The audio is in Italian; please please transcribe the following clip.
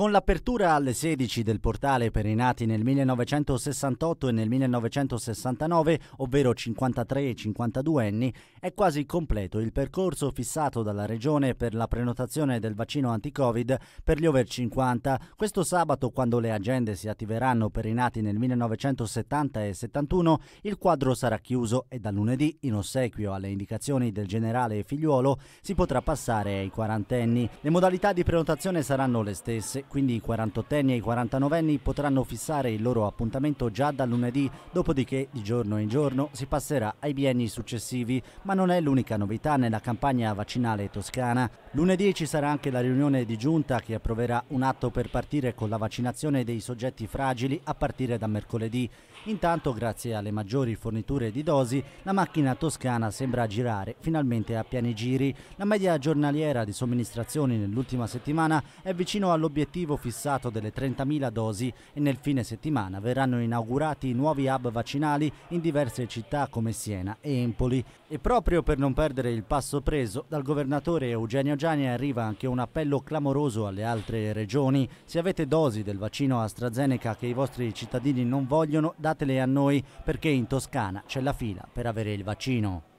Con l'apertura alle 16 del portale per i nati nel 1968 e nel 1969, ovvero 53 e 52 anni, è quasi completo il percorso fissato dalla Regione per la prenotazione del vaccino anti-Covid per gli over 50. Questo sabato, quando le agende si attiveranno per i nati nel 1970 e 71, il quadro sarà chiuso e da lunedì, in ossequio alle indicazioni del generale Figliuolo, si potrà passare ai quarantenni. Le modalità di prenotazione saranno le stesse quindi i 48enni e i 49enni potranno fissare il loro appuntamento già da lunedì, dopodiché di giorno in giorno si passerà ai bienni successivi, ma non è l'unica novità nella campagna vaccinale toscana. Lunedì ci sarà anche la riunione di giunta che approverà un atto per partire con la vaccinazione dei soggetti fragili a partire da mercoledì. Intanto, grazie alle maggiori forniture di dosi, la macchina toscana sembra girare finalmente a pieni giri. La media giornaliera di somministrazioni nell'ultima settimana è vicino all'obiettivo l'obiettivo fissato delle 30.000 dosi e nel fine settimana verranno inaugurati nuovi hub vaccinali in diverse città come Siena e Empoli. E proprio per non perdere il passo preso, dal governatore Eugenio Gianni arriva anche un appello clamoroso alle altre regioni. Se avete dosi del vaccino AstraZeneca che i vostri cittadini non vogliono, datele a noi perché in Toscana c'è la fila per avere il vaccino.